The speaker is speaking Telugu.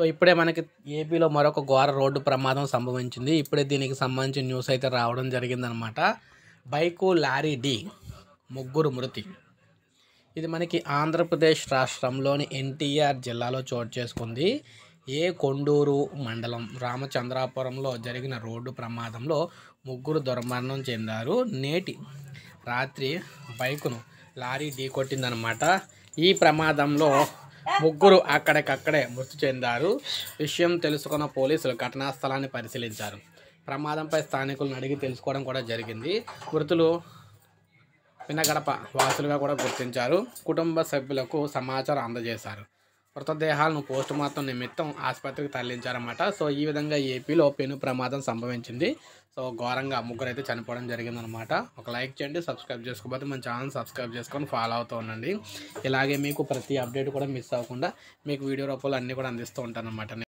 సో ఇప్పుడే మనకి ఏపీలో మరొక ఘోర రోడ్డు ప్రమాదం సంభవించింది ఇప్పుడే దీనికి సంబంధించిన న్యూస్ అయితే రావడం జరిగిందనమాట బైకు లారీ డి ముగ్గురు మృతి ఇది మనకి ఆంధ్రప్రదేశ్ రాష్ట్రంలోని ఎన్టీఆర్ జిల్లాలో చోటు చేసుకుంది ఏ కొండూరు మండలం రామచంద్రాపురంలో జరిగిన రోడ్డు ప్రమాదంలో ముగ్గురు దుర్మరణం చెందారు నేటి రాత్రి బైకును లారీ ఢీ కొట్టిందనమాట ఈ ప్రమాదంలో ముగ్గురు అక్కడికక్కడే మృతి చెందారు విషయం తెలుసుకున్న పోలీసులు ఘటనా స్థలాన్ని పరిశీలించారు ప్రమాదంపై స్థానికులను అడిగి తెలుసుకోవడం కూడా జరిగింది మృతులు వినగడప వాసులుగా కూడా గుర్తించారు కుటుంబ సభ్యులకు సమాచారం అందజేశారు మృతదేహాలను పోస్టుమార్టం నిమిత్తం ఆసుపత్రికి తరలించారన్నమాట సో ఈ విధంగా ఏపీలో పెను ప్రమాదం సంభవించింది సో ఘోరంగా ముగ్గురు అయితే చనిపోవడం జరిగిందనమాట ఒక లైక్ చేయండి సబ్స్క్రైబ్ చేసుకోకపోతే మన ఛానల్ సబ్స్క్రైబ్ చేసుకొని ఫాలో అవుతూ ఉండండి ఇలాగే మీకు ప్రతి అప్డేట్ కూడా మిస్ అవ్వకుండా మీకు వీడియో రూపంలో అన్నీ కూడా అందిస్తూ ఉంటానమాట